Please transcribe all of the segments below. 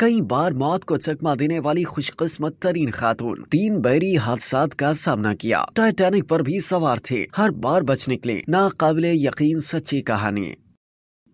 कई बार मौत को चकमा देने वाली खुशकिस्मत तरीन खातून तीन बैरी हादसा का सामना किया टाइटैनिक पर भी सवार थे हर बार बच निकले नाकाबिले यकीन सच्ची कहानी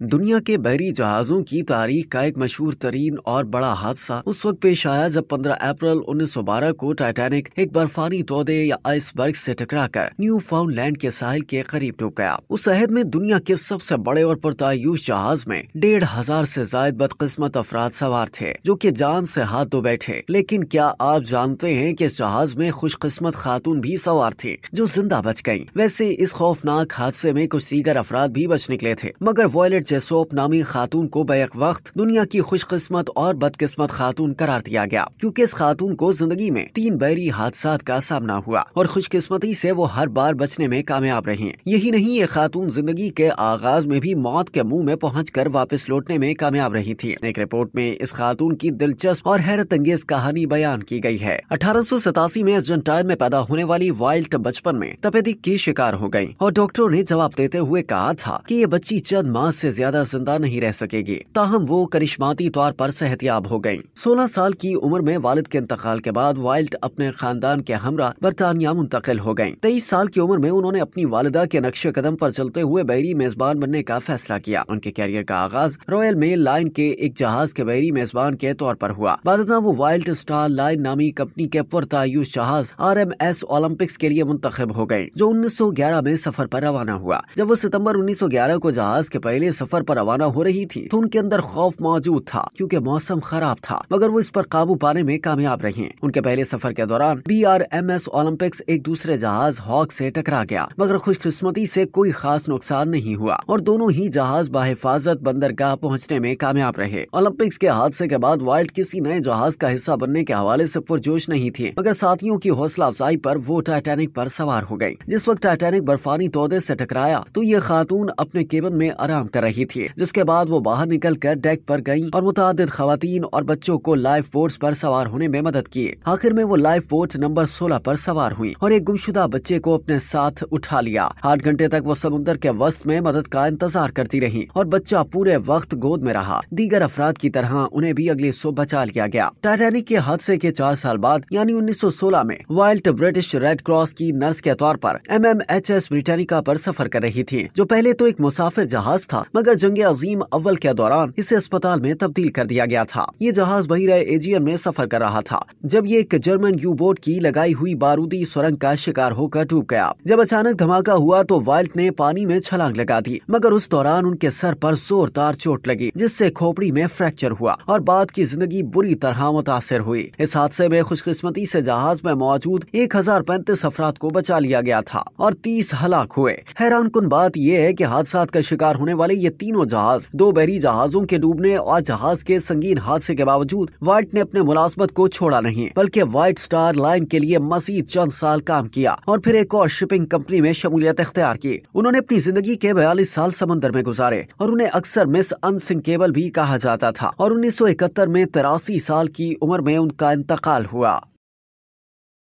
दुनिया के बहरी जहाज़ों की तारीख का एक मशहूर तरीन और बड़ा हादसा उस वक्त पेश आया जब 15 अप्रैल 1912 को टाइटैनिक एक बर्फानी तोदे या आइसबर्ग से टकराकर न्यू फाउंडलैंड के साहिल के करीब डूब गया उस अहद में दुनिया के सबसे बड़े और पुरतायूश जहाज में डेढ़ हजार ऐसी जायद बदकिस्मत अफराद सवार थे जो की जान से हाथ धो बैठे लेकिन क्या आप जानते हैं की इस जहाज में खुशकिस्मत खातून भी सवार थी जो जिंदा बच गयी वैसे इस खौफनाक हादसे में कुछ दीगर अफराद भी बच निकले थे मगर वॉयलेट जेसोप नामी खातून को बैक वक्त दुनिया की खुशकिस्मत और बदकिस्मत खातून करार दिया गया क्योंकि इस खातून को जिंदगी में तीन बैरी हादसा का सामना हुआ और खुशकिस्मती से वो हर बार बचने में कामयाब रही यही नहीं ये खातून जिंदगी के आगाज में भी मौत के मुँह में पहुँच कर वापस लौटने में कामयाब रही थी एक रिपोर्ट में इस खातून की दिलचस्प और हैरत अंगेज कहानी बयान की गयी है अठारह में अर्जेंटाइन में पैदा होने वाली वाइल्ड बचपन में तपेदिक की शिकार हो गयी और डॉक्टरों ने जवाब देते हुए कहा था की ये बच्ची चंद माह ऐसी ज्यादा जिंदा नहीं रह सकेगी ताहम वो करिश्माती तौर पर सेहतियाब हो गयी सोलह साल की उम्र में वालिद के इंतकाल के बाद वाइल्ड अपने खानदान के हमरा बरतानिया मुंतकिल हो गयी तेईस साल की उम्र में उन्होंने अपनी वालदा के नक्शे कदम पर चलते हुए बहरी मेजबान बनने का फैसला किया उनके कैरियर का आगाज रॉयल मेल लाइन के एक जहाज के बहरी मेजबान के तौर पर हुआ बाद वो वाइल्ड स्टार लाइन नामी कंपनी के पुरतायूस जहाज आर एम एस ओलम्पिक्स के लिए मुंतखब हो गए जो 1911 में सफर पर रवाना हुआ जब वो सितंबर 1911 को जहाज के पहले सफर सफर पर रवाना हो रही थी तो उनके अंदर खौफ मौजूद था क्योंकि मौसम खराब था मगर वो इस पर काबू पाने में कामयाब रहे उनके पहले सफर के दौरान B R M S Olympics एक दूसरे जहाज हॉक से टकरा गया मगर खुशकिस्मती से कोई खास नुकसान नहीं हुआ और दोनों ही जहाज बाहिफाजत बंदरगाह पहुंचने में कामयाब रहे ओलंपिक्स के हादसे के बाद वाइल्ड किसी नए जहाज का हिस्सा बनने के हवाले ऐसी पुरजोश नहीं थी मगर साथियों की हौसला अफजाई आरोप वो टाइटेनिक आरोप सवार हो गयी जिस वक्त टाइटैनिक बर्फानी तोदे ऐसी टकराया तो ये खातून अपने केबन में आराम कर रही रही थी जिसके बाद वो बाहर निकल कर डेक पर गयी और मुताद खातन और बच्चों को लाइफ बोर्ड पर सवार होने में मदद की आखिर में वो लाइफ बोट नंबर सोलह पर सवार हुई और एक गुमशुदा बच्चे को अपने साथ उठा लिया आठ घंटे तक वो समुन्दर के वस्त में मदद का इंतजार करती रही और बच्चा पूरे वक्त गोद में रहा दीगर अफराद की तरह उन्हें भी अगले सुबह बचा लिया गया टाइटेनिक के हादसे के चार साल बाद यानी 1916 में वाइल्ट ब्रिटिश रेड क्रॉस की नर्स के तौर पर M M H S Britannica पर सफर कर रही थी जो पहले तो एक मुसाफिर जहाज था मगर जंग अजीम अव्वल के दौरान इसे अस्पताल में तब्दील कर दिया गया था ये जहाज रहे एजियन में सफर कर रहा था जब ये एक जर्मन यू बोट की लगाई हुई बारूदी सुरंग का शिकार होकर डूब गया जब अचानक धमाका हुआ तो वाइल्ट ने पानी में छलांग लगा दी मगर उस दौरान उनके सर पर जोरदार चोट लगी जिससे खोपड़ी में फ्रैक्चर हुआ और बाद की जिंदगी बुरी तरह मुतासर हुई इस हादसे में खुशकिस्मती से जहाज में मौजूद एक हजार पैंतीस अफराद को बचा लिया गया था और तीस हलाक हुए हैरान कन बात यह है की हादसा का शिकार होने वाले ये तीनों जहाज दो बहरी जहाजों के डूबने और जहाज के संगीन हादसे के बावजूद व्हाइट ने अपने मुलाजमत को छोड़ा नहीं बल्कि व्हाइट स्टार लाइन के लिए मजीद चंद साल काम किया और फिर एक और शिपिंग कंपनी में शमूलियत अख्तियार की उन्होंने अपनी जिंदगी के बयालीस साल समंदर में गुजारे और उन्हें अक्सर मिस अन केबल भी कहा जाता था और उन्नीस सौ इकहत्तर में तिरासी साल की उम्र में उनका इंतकाल हुआ